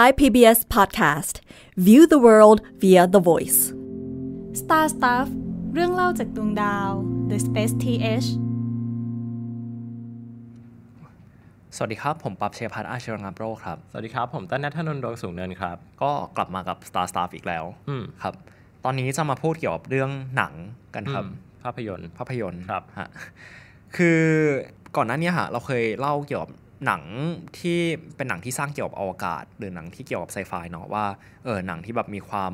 Thai PBS Podcast View the world via the voice Star Stuff เรื่องเล่าจากดวงดาว The Space TH สวัสดีครับ ผมปั๊บเชยพัฒน์อาชีรงัมโรครับ สวัสดีครับ ผมต้นนัทนนท์ดวงสูงเนินครับ ก็กลับมากับ Star Stuff อีกแล้ว ครับ ตอนนี้จะมาพูดเกี่ยวกับเรื่องหนังกันครับ ภาพยนตร์ ภาพยนตร์ ครับ คือก่อนหน้านี้ฮะ เราเคยเล่าเกี่ยวกับหนังที่เป็นหนังที่สร้างเกี่ยวกับอวกาศ หรือหนังที่เกี่ยวกับไซไฟเนาะว่าเออหนังที่แบบมีความ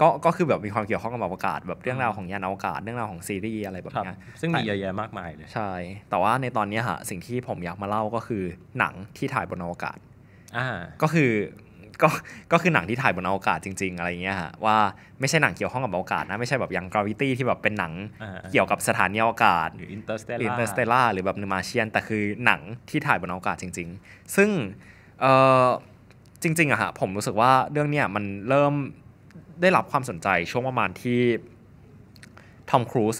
ก็ก็คือแบบมีความเกี่ยวข้องกับอวกาศ แบบเรื่องราวของยานอวกาศเรื่องราวของซีรีส์อะไรแบบนี้ซึ่งมีเยอะแยะมากมายเลยใช่แต่ว่าในตอนนี้ฮะสิ่งที่ผมอยากมาเล่าก็คือ หนังที่ถ่ายบนอวกาศอ่าก็คือก็ก็คือหนังที่ถ่ายบนอวกาศจริงๆ อะไรเงี้ยฮะว่าไม่ใช่หนังเกี่ยวข้องกับอวกาศนะ ไม่ใช่แบบยังกราวิตี้ที่แบบเป็นหนังเกี่ยวกับสถานีอวกาศหรืออินเตอร์สเตลล่าอินเตอร์สเตลล่าหรือแบบนิมาเชียนแต่คือหนังที่ถ่ายบนอวกาศจริงๆ ซึ่งเออจริงๆอะฮะผมรู้สึกว่าเรื่องเนี้ยมันเริ่มได้รับความสนใจช่วงประมาณที่ทอมครูซ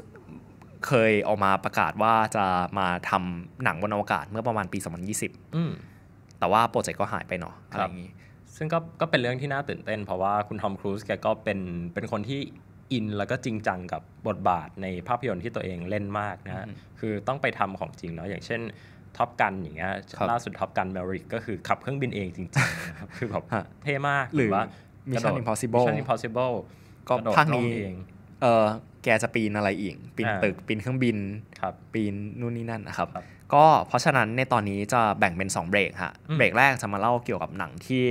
เคยออกมาประกาศว่าจะมาทำหนังบนอวกาศเมื่อประมาณปี2020แต่ว่าโปรเจกต์ก็หายไปเนาะอะไรอย่างนี้ซึ่งก็ก็เป็นเรื่องที่น่าตื่นเต้น เพราะว่าคุณทอมครูซแกก็เป็นเป็นคนที่อินแล้วก็จริงจังกับบทบาทในภาพยนตร์ที่ตัวเองเล่นมากนะฮะคือต้องไปทำของจริงเนาะอย่างเช่นท็อปกันอย่างเงี้ยล่าสุดท็อปกันแมริกก็คือขับเครื่องบินเองจริงๆคือแบบเท่มากหรือว่าชชั่นอิมพอสิเบิลมิชชั่นอิมพอสิเบิลก็ภาคนี้เองเออแกจะปีนอะไรอีกปีนตึก ปีนเครื่องบินบปีนนู่นนี่นั่นนะครับ ก็เพราะฉะนั้นในตอนนี้จะแบ่งเป็น 2เบรกฮะเบรกแรกจะมาเล่าเกี่ยวกับหนังที่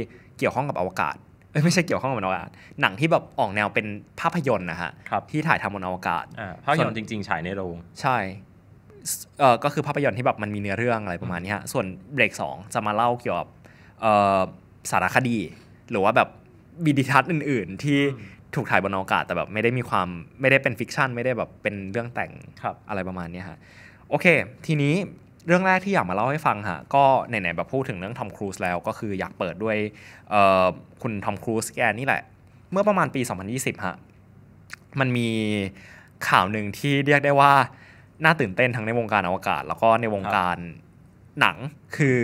เกี่ยวข้องกับอวกาศไม่ใช่เกี่ยวข้องกับบนอวกาศหนังที่แบบออกแนวเป็นภาพยนตร์นะฮะที่ถ่ายทำบนอวกาศภาพยนตร์จริงๆฉายในโรงใช่เออก็คือภาพยนตร์ที่แบบมันมีเนื้อเรื่องอะไรประมาณนี้ฮะส่วนเบรกสองจะมาเล่าเกี่ยวกับสารคดี หรือว่าแบบบิดิทัศน์อื่นๆ ที่ถูกถ่ายบนอวกาศแต่แบบไม่ได้มีความไม่ได้เป็นฟิกชันไม่ได้แบบเป็นเรื่องแต่งอะไรประมาณนี้ฮะโอเคทีนี้เรื่องแรกที่อยากมาเล่าให้ฟังฮะก็ไหนๆแบบพูดถึงเรื่องทอมครูซแล้วก็คืออยากเปิดด้วยคุณทอมครูซแกนี่แหละ เมื่อประมาณปี 2020ฮะมันมีข่าวหนึ่งที่เรียกได้ว่าน่าตื่นเต้นทั้งในวงการอวกาศแล้วก็ในวงการหนังคือ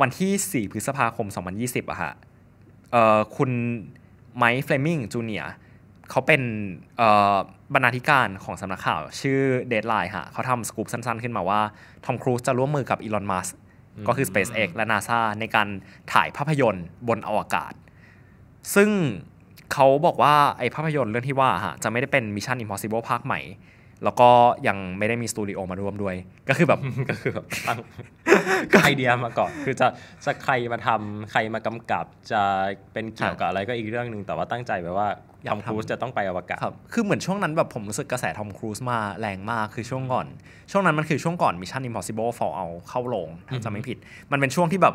วันที่ 4 พฤษภาคม 2020อะฮะคุณไมค์เฟลมิงจูเนียร์เขาเป็นบรรณาธิการของสำนักข่าว ชื่อเดทไลน์ฮะเขาทำสกู๊ปสั้นๆขึ้นมาว่าทอมครูซจะร่วมมือกับอีลอนมัสก็คือ SpaceX และ NASA ในการถ่ายภาพยนตร์บนอวกาศ ซึ่งเขาบอกว่าไอภาพยนตร์เรื่องที่ว่าฮะจะไม่ได้เป็นมิชชั่นอิมพอสิเบิลภาคใหม่แล้วก็ยังไม่ได้มีสตูดิโอมาร่วมด้วย ก็คือแบบก็คือแบบตั้งไอเดียมาก่อน คือจะจะใครมาทำใครมากำกับจะเป็นเกี่ยวกับอะไรก็อีกเรื่องหนึ่งแต่ว่าตั้งใจแบบว่าทอมครูซจะต้องไปอวกาศคือเหมือนช่วงนั้นแบบผมรู้สึกกระแสทอมครูซมาแรงมากคือช่วงก่อน ช่วงนั้นมันคือช่วงก่อนชชั่นอิมพอสิเบิลฟอร์เอาเข้าโรงถ้าจะไม่ผิด มันเป็นช่วงที่แบบ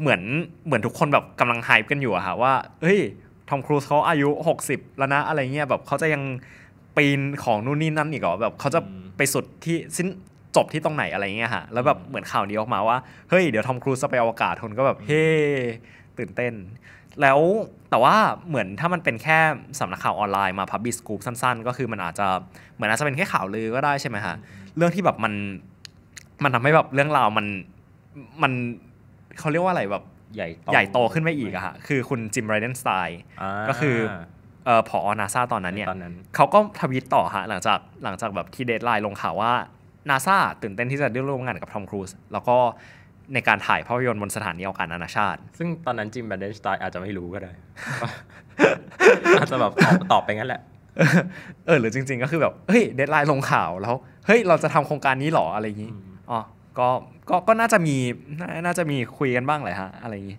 เหมือนเหมือนทุกคนแบบกำลังไฮป์กันอยู่อะค่ะว่าเฮ้ยทอมครูซเขาอายุ60แล้วนะอะไรเงี้ยแบบเขาจะยังปีนของนู่นนี่นั่นอีกเหรอแบบเขาจะไปสุดที่สิ้นจบที่ตรงไหนอะไรเงี้ยฮะแล้วแบบเหมือนข่าวนี้ออกมาว่า เฮ้ย เดี๋ยวทอมครูซจะไปอวกาศคนก็แบบเฮ้ตื่นเต้น แล้วแต่ว่าเหมือนถ้ามันเป็นแค่สำนักข่าวออนไลน์มาพับบิสกูปสั้น ๆ ก็คือมันอาจจะเหมือนอาจจะเป็นแค่ข่าวลือก็ได้ใช่ไหมฮะเรื่องที่แบบมันมันทำให้แบบเรื่องราวมันมันเขาเรียกว่าอะไรแบบใหญ่โตขึ้นไปอีกอะฮะคือคุณจิมไรเดนสไตน์ก็คือเออผอนาซาตอนนั้นเนี่ยนนเขาก็ทวิตต่อฮะหลังจากหลังจากแบบที่เดทไลน์ลงข่าวว่านาซาตื่นเต้นที่จะได้ร่วมงานกับทอมครูซแล้วก็ในการถ่ายภาพยนตร์บนสถานีอวกาศนานาชาติ ซึ่งตอนนั้นจิมแบนเดนสไตน์อาจจะไม่รู้ก็ได้อาจจะแบบตอบตอบไปงั้นแหละเออหรือจริงๆ ก็คือแบบเฮ้ยเดทไลน์ลงข่าวแล้ว เฮ้ยเราจะทำโครงการนี้หรอ อะไรอย่างนี้อ๋อก็ก็ก็น่าจะมีน่าจะมีคุยกันบ้างแหละฮะ อะไรอย่างนี้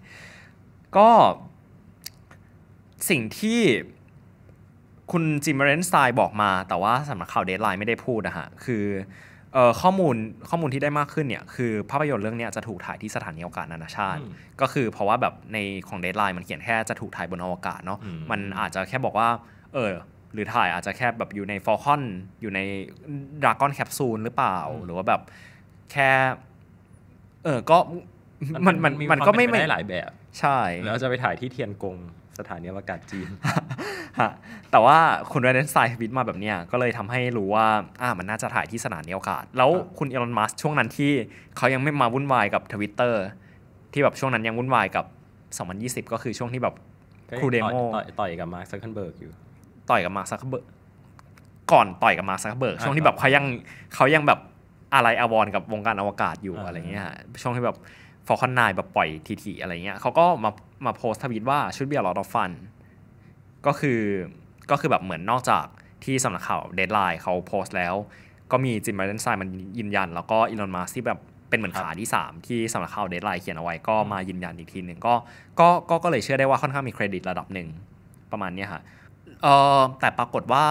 ก็สิ่งที่คุณจิมเมเรนสไตน์บอกมา แต่ว่าสำหรับข่าวเดทไลน์ไม่ได้พูดนะฮะ คือข้อมูลข้อมูลที่ได้มากขึ้นเนี่ย คือภาพยนตร์เรื่องนี้จะถูกถ่ายที่สถานีอวกาศนานาชาติ ก็คือเพราะว่าแบบในของเดทไลน์มันเขียนแค่จะถูกถ่ายบนอวกาศเนาะมันอาจจะแค่บอกว่าเออหรือถ่ายอาจจะแค่แบบอยู่ในฟอลคอนอยู่ในดราก้อนแคปซูลหรือเปล่า หรือว่าแบบแค่เออก็มันมันมันก็ไม่ได้หลายแบบ ใช่แล้วจะไปถ่ายที่เทียนกงสถานีอวกาศจีน ฮะ แต่ว่าคุณเรเดนไซน์ิดมาแบบเนี้ย ก็เลยทำให้รู้ว่าอ่ามันน่าจะถ่ายที่สถานีอวกาศ แล้วคุณเอลอนมัสช่วงนั้นที่เขายังไม่มาวุ่นวายกับทวิตเตอร์ ที่แบบช่วงนั้นยังวุ่นวายกับ 2020 ก็คือช่วงที่แบบครูเดโมต่อยกับมาร์คซักเคนเบิร์กอยู่ ต่อยกับมาร์คซักเคนเบิร์ก ก่อนต่อยกับมาร์คซักเคนเบิร์กช่วงที่แบบเขายัง เขายังแบบอะไรอววรกับวงการอวกาศอยู่อะไรเงี้ย ช่วงที่แบบฟอลคอนนายแบบปล่อยที ๆ อะไรเงี้ยเขาก็มามาโพสตทวิตว่าชุดเบียร์ลอตฟันก็คือก็คือแบบเหมือนนอกจากที่สำนักข่าวเดดไลน์เขาโพสต์แล้ว ก็มีจิมบรเดนไซมันยืนยันแล้วก็อีลอนมัสที่แบบเป็นเหมือนขาที่ 3 ที่สำนักข่าวเดดไลน์เขียนเอาไว้ ก็มายืนยันอีกทีหนึ่งก็ก็ก็ก็เลยเชื่อได้ว่าค่อนข้างมีเครดิตระดับหนึ่งประมาณนี้ค่ะเออแต่ปรากฏว่า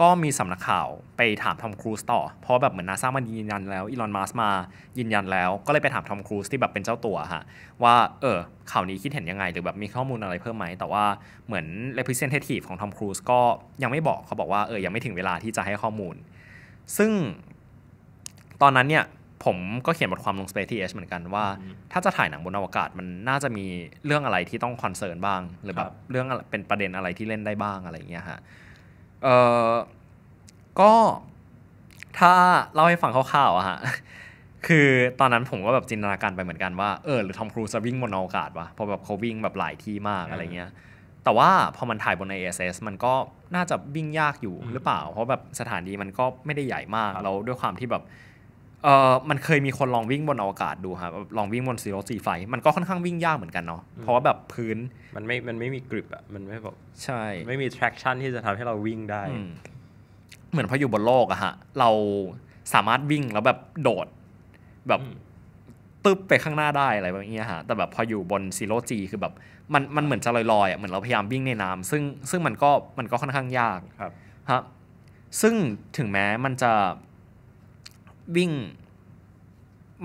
ก็มีสำนักข่าวไปถามทอมครูซต่อ เพราะแบบเหมือนนาซามันยืนยันแล้วอีลอนมัสมายืนยันแล้ว ก็เลยไปถามทอมครูซที่แบบเป็นเจ้าตัวฮะว่าเออข่าวนี้คิดเห็นยังไงหรือแบบมีข้อมูลอะไรเพิ่มไหมแต่ว่าเหมือน representative ของทอมครูซก็ยังไม่บอกเขาบอกว่าเออยังไม่ถึงเวลาที่จะให้ข้อมูล ซึ่งตอนนั้นเนี่ยผมก็เขียนบทความลง Space TH เหมือนกันว่าถ้าจะถ่ายหนังบนอวกาศมันน่าจะมีเรื่องอะไรที่ต้องคอนเซิร์นบ้าง หรือแบบเรื่องเป็นประเด็นอะไรที่เล่นได้บ้างอะไรเงี้ยฮะเออก็ถ้า เล่าให้ฟังคร่าวๆอะฮะ คือตอนนั้นผมก็แบบจินตนาการไปเหมือนกันว่าเออ หรือทอมครูซจะวิ่งบนอากาศวะเพราะแบบเขาวิ่งแบบหลายที่มากอะไรเงี้ย แต่ว่าพอมันถ่ายบน ISS มันก็น่าจะวิ่งยากอยู่หรือเปล่า เพราะแบบสถานีมันก็ไม่ได้ใหญ่มาก แล้วด้วยความที่แบบเออมันเคยมีคนลองวิ่งบนอวกาศดูครับลองวิ่งบนซีโรสีไฟ มันก็ค่อนข้างวิ่งยากเหมือนกันเนาะ เพราะว่าแบบพื้น มันไม่ มันไม่มีกริปอะมันไม่แบบ ใช่ ไม่มี traction ที่จะทำให้เราวิ่งได้ เหมือนพออยู่บนโลกอะฮะ เราสามารถวิ่งแล้วแบบโดด แบบปึ๊บไปข้างหน้าได้อะไรแบบนี้ฮะ แต่แบบพออยู่บนซีโรจีคือแบบ มัน มันเหมือนจะลอยๆออะเหมือนเราพยายามวิ่งในน้ำซึ่ง ซึ่งมันก็ มันก็ค่อนข้างยาก ครับ ฮะ ซึ่งถึงแม้มันจะวิ่ง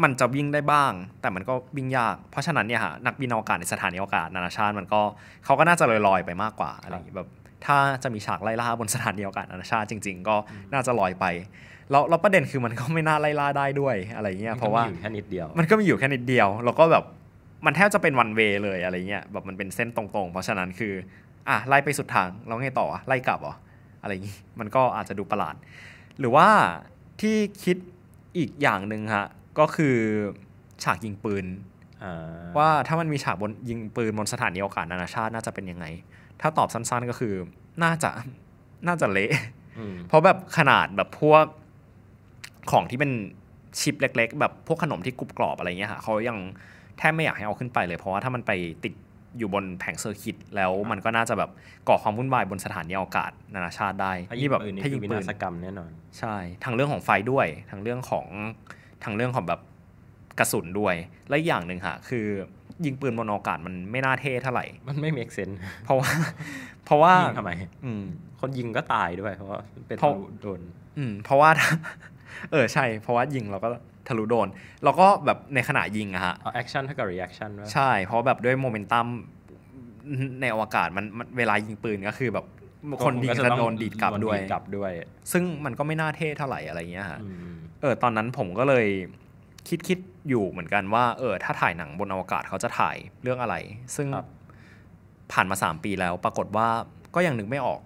มันจะวิ่งได้บ้าง แต่มันก็วิ่งยาก เพราะฉะนั้นเนี่ยฮะนักบินอวกาศในสถานีอวกาศนานาชาติมันก็เขาก็น่าจะลอยๆไปมากกว่าอะไรแบบถ้าจะมีฉากไล่ล่าบนสถานีอวกาศนานาชาติ จริง ๆ ก็น่าจะลอยไปแล้วประเด็นคือมันก็ไม่น่าไล่ล่าได้ด้วยอะไรเงี้ยเพราะว่ามันก็มีอยู่แค่นิดเดียว มันก็มีอยู่แค่นิดเดียวแล้วก็แบบมันแทบจะเป็นวันเวเลยอะไรเงี้ยแบบมันเป็นเส้นตรงๆ เพราะฉะนั้นคือ อ่ะไล่ไปสุดทางแล้วไงต่อไล่กลับเหรออะไรอย่างี้มันก็อาจจะดูประหลาด หรือว่าที่คิดอีกอย่างหนึ่งฮะก็คือฉากยิงปืนว่าถ้ามันมีฉากบนยิงปืนบนสถานีอวกาศนานาชาติน่าจะเป็นยังไง ถ้าตอบสั้นๆก็คือน่าจะน่าจะเละเพราะแบบขนาดแบบพวกของที่เป็นชิปเล็ก ๆ แบบพวกขนมที่กรุบกรอบอะไรเงี้ยค่ะเขายังแทบไม่อยากให้เอาขึ้นไปเลยเพราะว่าถ้ามันไปติดอยู่บนแผงเซอร์กิตแล้วมันก็น่าจะแบบก่อความวุ่นวายบนสถานีอวกาศ นานาชาติได้ที่แบบถ้ายิงปืนกรรมแน่นอน ใช่ ทางเรื่องของไฟด้วย ทางเรื่องของทางเรื่องของแบบกระสุนด้วย และอย่างหนึ่งค่ะคือ ยิงปืนบนอวกาศมันไม่น่าเท่เท่าไหร่ มันไม่เมกเซน เพราะว่า เพราะว่าทำไมคนยิงก็ตายด้วย เพราะว่าเป็นโดน อืม เพราะว่า เออใช่ เพราะว่ายิงเราก็ทะลุโดน แล้วก็แบบในขณะยิงอะฮะแอคชั่นเท่ากับรีแอคชั่นใช่ เพราะแบบด้วยโมเมนตัมในอวกาศมันเวลายิงปืนก็คือแบบคนดีจะโดนดีดกลับด้วย ซึ่งมันก็ไม่น่าเท่เท่าไหร่อะไรเงี้ยฮะเออตอนนั้นผมก็เลยคิดคิดอยู่เหมือนกันว่าเออถ้าถ่ายหนังบนอวกาศเขาจะถ่ายเรื่องอะไร ซึ่งผ่านมาสามปีแล้วปรากฏว่าก็ยังนึกไม่ออก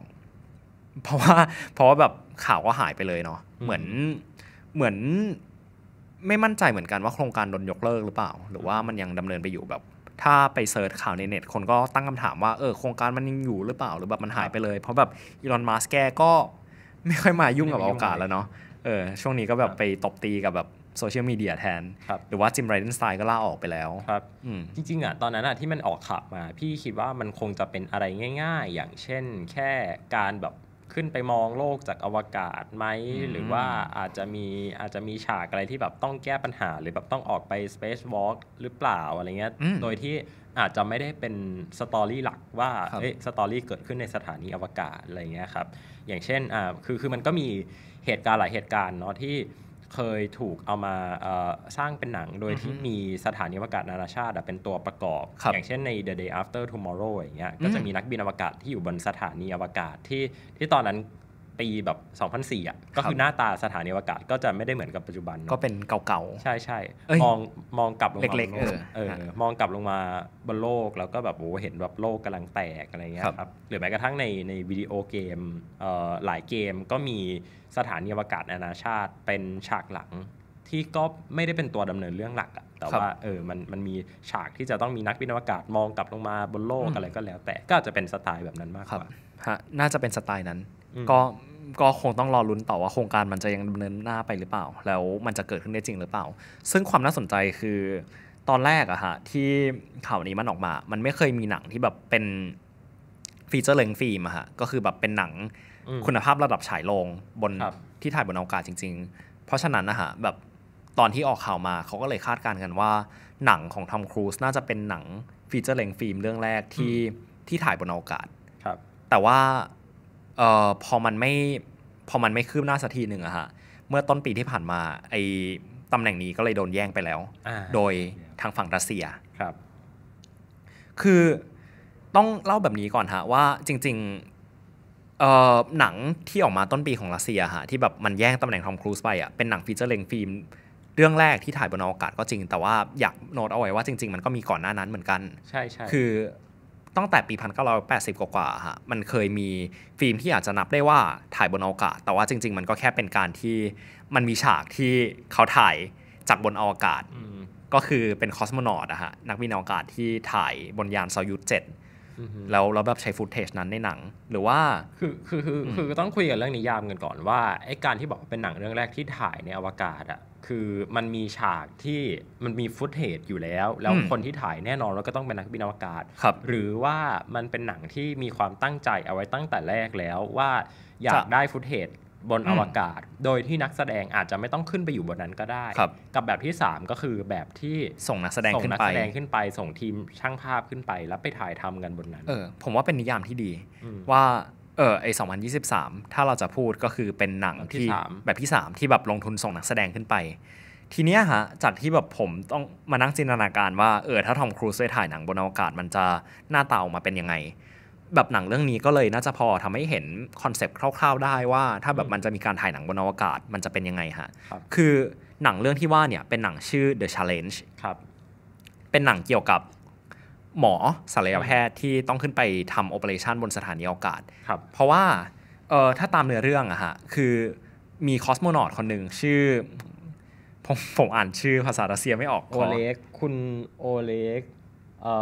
เพราะว่าเพราะว่าแบบข่าวก็หายไปเลยเนาะเหมือนเหมือนไม่มั่นใจเหมือนกันว่าโครงการโดนยกเลิกหรือเปล่า หรือว่ามันยังดำเนินไปอยู่แบบถ้าไปเสิร์ชข่าวในเน็ต คนก็ตั้งคำถามว่าเออโครงการมันยังอยู่หรือเปล่าหรือแบบมันหายไปเลย เพราะแบบอีลอนมัสก์แกก็ไม่ค่อยมายุ่งกับอกาศแล้วเนาะเออ ช่วงนี้ก็แบบไปตบตีกับแบบโซเชียลมีเดียแทนรหรือว่าจิมไรเดนสไตล์ก็ล่าออกไปแล้ว ครับจริง ๆอ่ะตอนนั้นอ่ะที่มันออกขับมา พี่คิดว่ามันคงจะเป็นอะไรง่าย ๆ อย่างเช่นแค่การแบบขึ้นไปมองโลกจากอวกาศไหมหรือว่าอาจจะมีอาจจะมีฉากอะไรที่แบบต้องแก้ปัญหาหรือแบบต้องออกไป Space Walk หรือเปล่าอะไรเงี้ยโดยที่อาจจะไม่ได้เป็นสตอรี่หลักว่าเอ๊สตอรี่เกิดขึ้นในสถานีอวกาศอะไรเงี้ยครับอย่างเช่นอ่าคือคือมันก็มีเหตุการณ์หลายเหตุการณ์เนาะที่เคยถูกเอามาสร้างเป็นหนังโดยที่มีสถานีอวกาศนานาชาติเป็นตัวประกอบ อย่างเช่นใน The Day After Tomorrow อย่างเงี้ยก็จะมีนักบินอวกาศที่อยู่บนสถานีอวกาศที่ที่ตอนนั้นปีแบบ 2004อ่ะก็คือหน้าตาสถานีอวกาศ ก็จะไม่ได้เหมือนกับปัจจุบันก็เป็นเก่าๆใช่ใช่มองมองกลับลงมาเล็กๆเออเออมองกลับลงมาบนโลกแล้วก็แบบโอ้เห็นแบบโลกกำลังแตกอะไรเงี้ยครับหรือแม้กระทั่งในในวิดีโอเกมเอ่อหลายเกมก็มีสถานีอวกาศนานาชาติเป็นฉากหลัง ที่ก็ไม่ได้เป็นตัวดำเนินเรื่องหลักอะแต่ว่าเออมันมันมีฉากที่จะต้องมีนักบินอวกาศ มองกลับลงมาบนโลกอะไรก็แล้วแต่ก็จะเป็นสไตล์แบบนั้นมากกว่าน่าจะเป็นสไตล์นั้นก็ก็คงต้องรอลุ้นต่อว่าโครงการมันจะยังดำเนินหน้าไปหรือเปล่า แล้วมันจะเกิดขึ้นได้จริงหรือเปล่า ซึ่งความน่าสนใจคือตอนแรกอะฮะที่ข่าวนี้มันออกมา มันไม่เคยมีหนังที่แบบเป็นฟีเจอร์เลงฟิล์มอะฮะ ก็คือแบบเป็นหนังคุณภาพระดับฉายโรงบนที่ถ่ายบนอวกาศจริงๆ เพราะฉะนั้นนะฮะแบบตอนที่ออกข่าวมาเขาก็เลยคาดการณ์กันว่า หนังของทอมครูซน่าจะเป็นหนังฟีเจอร์เลงฟิล์มเรื่องแรกที่ที่ถ่ายบนอวกาศแต่ว่าเอ่อพอมันไม่พอมันไม่คืบหน้าสักทีหนึ่งอะฮะเมื่อต้นปีที่ผ่านมาไอ้ตำแหน่งนี้ก็เลยโดนแย่งไปแล้ว โดยทางฝั่งรัสเซียครับ คือต้องเล่าแบบนี้ก่อนฮะว่าจริงๆเอ่อหนังที่ออกมาต้นปีของรัสเซียฮะที่แบบมันแย่งตำแหน่งทอมครูซไปอะเป็นหนังฟีเจอร์เลงฟิล์มเรื่องแรกที่ถ่ายบนอวกาศ ก็จริงแต่ว่าอยากโน้ตเอาไว้ว่าจริง ๆมันก็มีก่อนหน้านั้นเหมือนกันใช่ใช่คือตั้งแต่ปี 1980กว่าๆฮะ มันเคยมีฟิล์มที่อาจจะนับได้ว่าถ่ายบนอวกาศ แต่ว่าจริงๆ มันก็แค่เป็นการที่มันมีฉากที่เขาถ่ายจากบนอวกาศ ก็คือเป็นคอสโมนอตอะฮะ นักบินอวกาศที่ถ่ายบนยานซอยุสเจ็ดแล้วเราแบบใช้ฟุตเทจนั้นในหนัง หรือว่า คือคือคือคือต้องคุยกันเรื่องนิยามกันก่อนว่า ไอ้การที่บอกเป็นหนังเรื่องแรกที่ถ่ายในอวกาศอะคือมันมีฉากที่มันมีฟุตเทจอยู่แล้ว แล้วคนที่ถ่ายแน่นอนแล้วก็ต้องเป็นนักบินอวกาศรหรือว่ามันเป็นหนังที่มีความตั้งใจเอาไว้ตั้งแต่แรกแล้ว ว่าอยากได้ฟุตเทจบนอวกาศ โดยที่นักแสดงอาจจะไม่ต้องขึ้นไปอยู่บนนั้นก็ได้ กับแบบที่ 3 ก็คือแบบที่ส่งนักแสดงขึ้นไป ส่งนักแสดงขึ้นไป ส่งทีมช่างภาพขึ้นไปแล้วไปถ่ายทำกันบนนั้นเออผมว่าเป็นนิยามที่ดีว่าเออไอสองพันยีถ้าเราจะพูดก็คือเป็นหนังที่ แบบที่ 3 ที่แบบลงทุนส่งนักแสดงขึ้นไป ทีเนี้ยฮะจากที่แบบผมต้องมานั่งจินตนาการว่า เออถ้าทอมครูซได้ถ่ายหนังบนอวกาศมันจะหน้าตาออกมาเป็นยังไง แบบหนังเรื่องนี้ก็เลยน่าจะพอทำให้เห็นคอนเซปต์คร่าว ๆ ได้ว่า ถ้าแบบมันจะมีการถ่ายหนังบนอวกาศมันจะเป็นยังไงฮะคือหนังเรื่องที่ว่าเนี่ยเป็นหนังชื่อ The Challenge ครับเป็นหนังเกี่ยวกับหมอศัลยแพทย์ที่ต้องขึ้นไปทำโอเปอเรชันบนสถานีอวกาศครับเพราะว่าเออถ้าตามเนื้อเรื่องอะฮะคือมีคอสโมนอตคนหนึ่งชื่อผมผมอ่านชื่อภาษารัสเซียไม่ออกโออเล็กคุณโอเล็กเอ่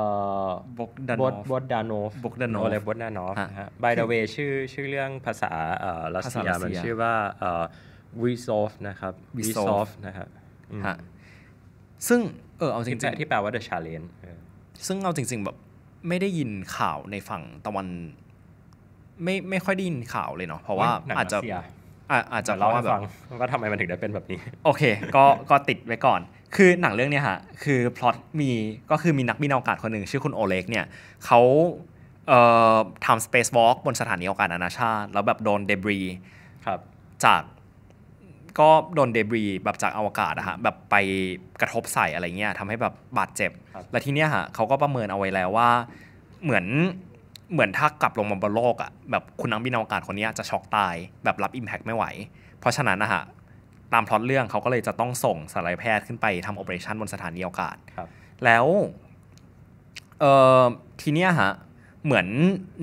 อบกดานอฟบกดานอฟบกดานอฟโอเล็กบกดานอฟฮะไบเดเวชื่อชื่อเรื่องภาษาเอ่อรัสเซียมันชื่อว่าเอ่อวีซอฟนะครับวีซอฟนะครับฮะซึ่ง เออเอาจริงที่แปลๆที่แปลว่า the challenge ซึ่งเอาจริงๆแบบไม่ได้ยินข่าวในฝั่งตะวันไม่ไม่ค่อยได้ยินข่าวเลยเนาะเพราะว่าอาจจะอาจจะเพราะว่าังว่าทำไมมันถึงได้เป็นแบบนี้ โอเค ก็ก็ติดไว้ก่อนคือหนังเรื่องเนี้ฮะคือพล็อตมีก็คือมีนักบินอวกาศคนหนึ่งชื่อคุณโอเล็กเนี่ยเขาเอ่อทำสเปซวอล์กบนสถานีอวกาศนานาชาติ แล้วแบบโดนเดบรีครับจากก็โดนเดบรีแบบจากอวกาศอะฮะแบบไปกระทบใส่อะไรเงี้ยทำให้แบบบาดเจ็บ และทีเนี้ยฮะเขาก็ประเมินเอาไว้แล้วว่าเหมือนเหมือนถ้ากลับลงมาบนโลกอะแบบคุณนักบินอวกาศคนนี้จะช็อกตาย แบบรับอิมแพกไม่ไหว เพราะฉะนั้นนะฮะตามพล็อตเรื่องเขาก็เลยจะต้องส่งสายแพทย์ขึ้นไปทำโอเปอเรชันบนสถานีอวกาศ แล้วเออทีเนี้ยฮะเหมือน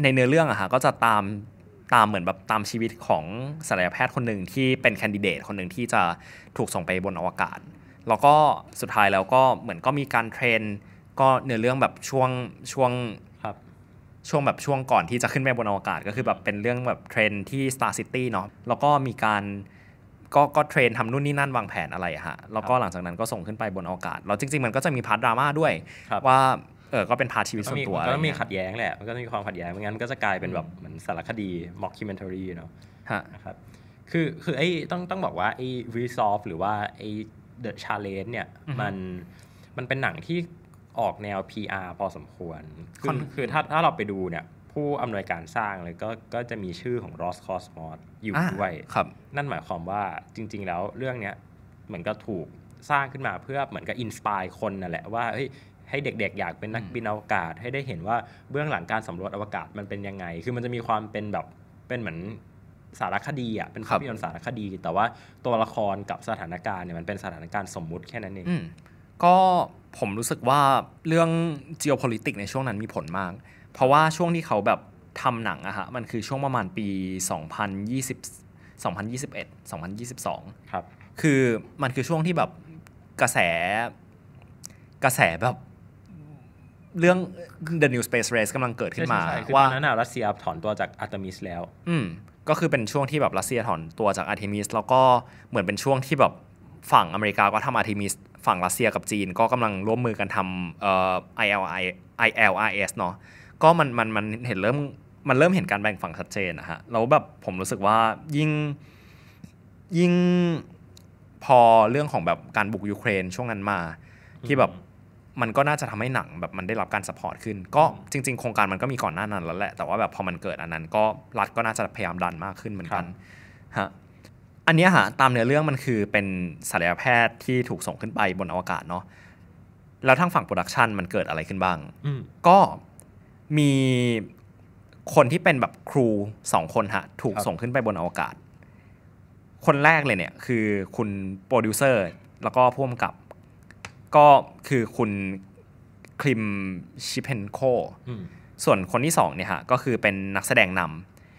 ในเนื้อเรื่องอะฮะก็จะตามตามเหมือนแบบตามชีวิตของศัลยแพทย์คนหนึ่งที่เป็นแคนดิเดตคนหนึ่งที่จะถูกส่งไปบนอวกาศแล้วก็สุดท้ายแล้วก็เหมือนก็มีการเทรน ก็เนื้อเรื่องแบบช่วงช่วงช่วงแบบช่วงก่อนที่จะขึ้นไปบนอวกาศ ก็คือแบบเป็นเรื่องแบบเทรนที่ Star City เนาะแล้วก็มีการก็ก็เทรนทำนู่นนี่นั่นวางแผนอะไรฮะแล้วก็หลังจากนั้นก็ส่งขึ้นไปบนอวกาศแล้วจริงๆ มันก็จะมีพาร์ทดราม่าด้วยว่าเออก็เป็นพาชีวิตส่วนตัวก็ต้องมีขัดแย้งแหละ มันก็ต้องมีความขัดแย้งไม่งั้นก็จะกลายเป็นแบบเหมือนสารคดีม็อกคิมเมนทอรีเนาะนะครับ คือ คือไอ้ต้อง ต้องบอกว่าไอ้รีซอฟหรือว่าไอ้เดอะชาเลนจ์เนี่ย มัน มันเป็นหนังที่ออกแนว PR พอสมควร คือคือถ้า ถ้าเราไปดู เนี่ย ผู้อำนวยการสร้างเลยก็ ก็จะมีชื่อของรอสคอสมอสอยู่ด้วยนั่นหมายความว่าจริง ๆ แล้วเรื่องเนี้ยเหมือนก็ถูกสร้างขึ้นมาเพื่อเหมือนกับอินสปายคนน่ะแหละว่าเฮ้ยให้เด็กๆ อยากเป็นนักบินอวกาศ ให้ได้เห็นว่า เบื้องหลังการสำรวจอวกาศมันเป็นยังไง คือมันจะมีความเป็นแบบเป็นเหมือนสารคดีอ่ะเป็นภาพยนตร์สารคดี แต่ว่าตัวละครกับสถานการณ์เนี่ยมันเป็นสถานการณ์สมมุติแค่นั้นเองก็ผมรู้สึกว่าเรื่อง geopolitics ในช่วงนั้นมีผลมาก เพราะว่าช่วงที่เขาแบบทำหนังอะฮะมันคือช่วงประมาณปี 2020 2021 2022ครับคือมันคือช่วงที่แบบกระแสกระแสแบบเรื่อง The New Space Race กำลังเกิดขึ้นมา ว่านนั้นรัสเซียถอนตัวจากอาร์ตมิสแล้ว อืมก็คือเป็นช่วงที่แบบรัสเซียถอนตัวจากอาร์เทมิสแล้วก็เหมือนเป็นช่วงที่แบบฝั่งอเมริกาก็ทำอาร์เทมิสฝั่งรัสเซียกับจีน ก็กำลังร่วมมือกันทำเอ่อ ILI ILRS เนาะก็มันมันมันเห็นเริ่มมันเริ่มเห็นการแบ่งฝั่งชัดเจนนะฮะแล้วแบบผมรู้สึกว่ายิ่งยิ่งพอเรื่องของแบบการบุกยูเครน ช่วงนั้นมาที่แบบมันก็น่าจะทำให้หนังแบบมันได้รับการสปอร์ตขึ้น ก็จริง ๆ โครงการมันก็มีก่อนหน้านั้นแล้วแหละแต่ว่าแบบพอมันเกิดอันนั้นก็รัฐก็น่าจะพยายามดันมากขึ้นเหมือนกันฮะอันนี้ฮะตามเนื้อเรื่องมันคือเป็นศัลยแพทย์ที่ถูกส่งขึ้นไปบนอวกาศเนาะแล้วทางฝั่งโปรดักชันมันเกิดอะไรขึ้นบ้างก็มีคนที่เป็นแบบครูสองคนฮะถูกส่งขึ้นไปบนอวกาศ คนแรกเลยเนี่ยคือคุณโปรดิวเซอร์แล้วก็พ่วงกับก็คือคุณคริมชิเพนโคส่วนคนที่สองเนี่ยฮะก็คือเป็นนักแสดงน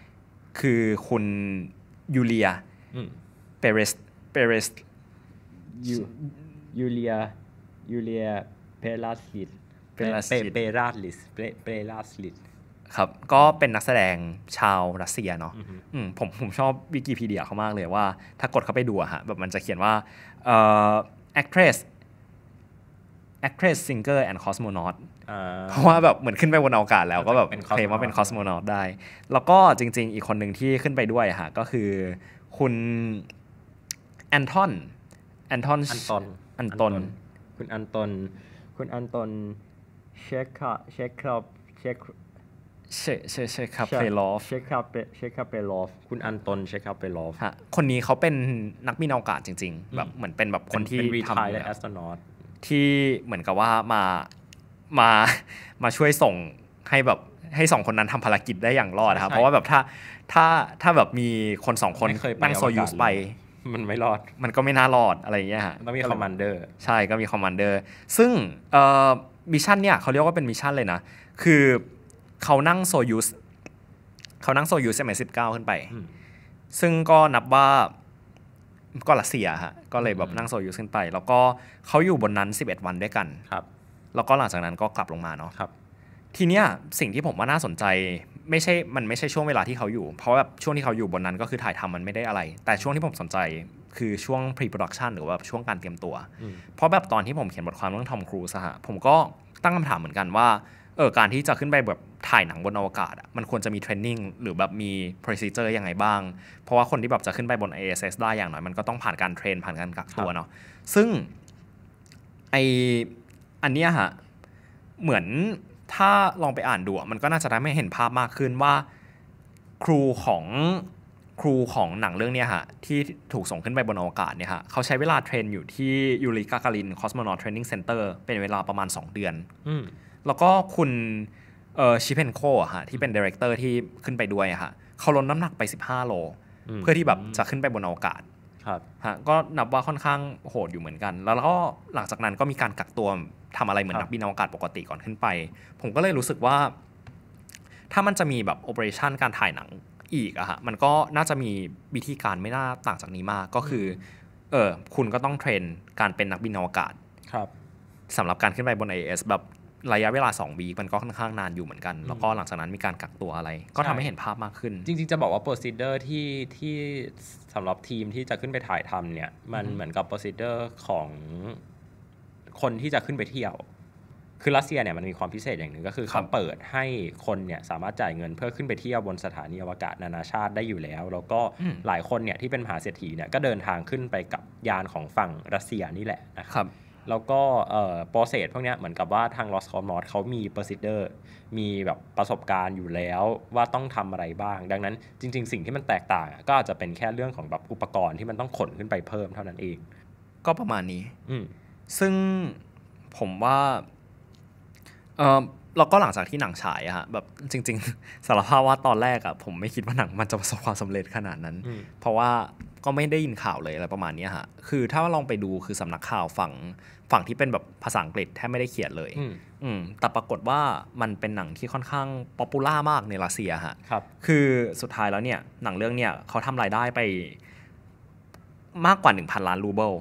ำคือคุณยูเลียเปเรสเปเรสยูเลียยูเลียเปรสลิดเปรสลิดเปรสลิเรสลิดครับก็เป็นนักแสดงชาวรัสเซียเนาะผมผมชอบวิกิพีเดียเขามากเลยว่าถ้ากดเข้าไปดูอะฮะแบบมันจะเขียนว่า actress Actress Singer and Cosmonaut เพราะว่าแบบเหมือนขึ้นไปบนอวกาศแล้ว ก็แบบเคลมว่าเป็น Cosmonaut ได้ แล้วก็จริงๆอีกคนหนึ่งที่ขึ้นไปด้วยค่ะก็คือคุณแอนทอนแอนทอนอันตอนอันตอนคุณอันตอนคุณอันตอนเชคคาเชคครับเชคเชเชเชคาเปลอฟเชคาเปเชคาเปลอฟคุณอันตอนเชคาเปลอฟคนนี้เขาเป็นนักบินอวกาศจริงๆแบบเหมือนเป็นแบบคนที่ทำเป็นวีทายและแอสโตรนอตที่เหมือนกับว่ามา มา มาช่วยส่งให้แบบให้สองคนนั้นทำภารกิจได้อย่างรอดครับ เพราะว่าแบบถ้าถ้าถ้าแบบมีคนสองคนนั่งโซยูสไป มันไม่รอด มันก็ไม่น่ารอดอะไรอย่างเงี้ยฮะต้องมีคอมมานเดอร์ใช่ก็มีคอมมานเดอร์ซึ่งเอ่อมิชชั่นเนี่ยเขาเรียกว่าเป็นมิชชั่นเลยนะ คือเขานั่งโซยูสเขานั่งโซยูสเอ็มเอสิบเก้าขึ้นไป ซึ่งก็นับว่าก็รัสเซียฮะก็เลยแบบนั่งโซยูสขึ้นไป แล้วก็เขาอยู่บนนั้น 11 วันด้วยกัน ครับ แล้วก็หลังจากนั้นก็กลับลงมาเนาะ ครับ ทีเนี้ยสิ่งที่ผมว่าน่าสนใจไม่ใช่ มันไม่ใช่ช่วงเวลาที่เขาอยู่ เพราะแบบช่วงที่เขาอยู่บนนั้นก็คือถ่ายทำมันไม่ได้อะไร แต่ช่วงที่ผมสนใจคือช่วง pre production หรือว่าช่วงการเตรียมตัว เพราะแบบตอนที่ผมเขียนบทความเรื่องทอมครูซอะผมก็ตั้งคำถามเหมือนกันว่าเออการที่จะขึ้นไปแบบถ่ายหนังบนอวกาศอ่ะมันควรจะมีเทรนนิ่งหรือแบบมี p r o c e d u r ยังไงบ้าง เพราะว่าคนที่แบบจะขึ้นไปบน ISS ได้อย่างน้อยมันก็ต้องผ่านการเทรน ผ่านการกักตัวเนาะซึ่งไออันเนี้ยฮะเหมือนถ้าลองไปอ่านดู มันก็น่าจะทำให้เห็นภาพมากขึ้นว่าครูของครูของหนังเรื่องนี้ฮะที่ถูกส่งขึ้นไปบนอวกาศเนี่ยฮะเขาใช้เวลาเทรนอยู่ที่ยูริกากาลินคอสโมนอทเทรนนิ่งเซ็นเตอร์เป็นเวลาประมาณ 2 เดือนแล้วก็คุณชิเพนโคอะฮะที่เป็นดีเรคเตอร์ที่ขึ้นไปด้วยอะฮะเขาลดน้ำหนักไป 15โลเพื่อที่แบบจะขึ้นไปบนอวกาศครับฮะก็นับว่าค่อนข้างโหดอยู่เหมือนกัน แล้วก็หลังจากนั้นก็มีการกักตัวทำอะไรเหมือนนักบินอวกาศปกติก่อนขึ้นไป ผมก็เลยรู้สึกว่า ถ้ามันจะมีแบบโอเปอเรชันการถ่ายหนังอีกอะฮะมันก็น่าจะมีวิธีการไม่น่าต่างจากนี้มาก ก็คือเออคุณก็ต้องเทรน การเป็นนักบินอวกาศครับสำหรับการขึ้นไปบน IS แบบระยะเวลา 2 วีมันก็ค่อนข้างนานอยู่เหมือนกัน แล้วก็หลังจากนั้นมีการกักตัวอะไร ก็ทำให้เห็นภาพมากขึ้น จริงๆจะบอกว่าโปรซิเดอร์ที่ที่สำหรับทีมที่จะขึ้นไปถ่ายทำเนี่ยมันเหมือนกับโปรซิเดอร์ของคนที่จะขึ้นไปเที่ยว คือรัสเซียเนี่ยมันมีความพิเศษอย่างหนึ่งก็คือเขาเปิดให้คนเนี่ยสามารถจ่ายเงินเพื่อขึ้นไปเที่ยวบนสถานีอวกาศนานาชาติได้อยู่แล้ว แล้วก็หลายคนเนี่ยที่เป็นมหาเศรษฐีเนี่ย ก็เดินทางขึ้นไปกับยานของฝั่งรัสเซียนี่แหละนะครับแล้วก็เอ่อโปรเซสพวกนี้เหมือนกับว่าทาง Lost Cosmos เขามี procedure มีแบบประสบการณ์อยู่แล้วว่าต้องทำอะไรบ้าง ดังนั้นจริงๆ สิ่งที่มันแตกต่างก็อาจจะเป็นแค่เรื่องของแบบอุปกรณ์ที่มันต้องขนขึ้นไปเพิ่มเท่านั้นเอง ก็ประมาณนี้ ซึ่งผมว่า เออเราก็หลังจากที่หนังฉายอะฮะแบบ จริงๆสารภาพว่าตอนแรกอะผมไม่คิดว่าหนังมันจะประสบความสำเร็จขนาดนั้น เพราะว่าก็ไม่ได้ยินข่าวเลยอะไรประมาณนี้ฮะ คือถ้าลองไปดูคือสำนักข่าวฝั่งฝั่งที่เป็นแบบภาษาอังกฤษแทบไม่ได้เขียนเลยอืม แต่ปรากฏว่ามันเป็นหนังที่ค่อนข้างป๊อปปูล่ามากในรัสเซียฮะ ครับ คือสุดท้ายแล้วเนี่ย หนังเรื่องเนี่ยเขาทำรายได้ไปมากกว่า 1,000 ล้านรูเบิล